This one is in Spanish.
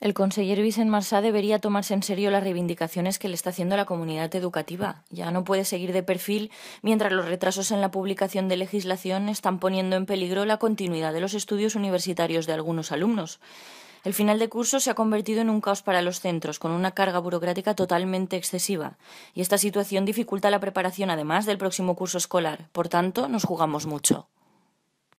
El Consejero Vicent Marsá debería tomarse en serio las reivindicaciones que le está haciendo la comunidad educativa. Ya no puede seguir de perfil mientras los retrasos en la publicación de legislación están poniendo en peligro la continuidad de los estudios universitarios de algunos alumnos. El final de curso se ha convertido en un caos para los centros, con una carga burocrática totalmente excesiva, y esta situación dificulta la preparación además del próximo curso escolar. Por tanto, nos jugamos mucho.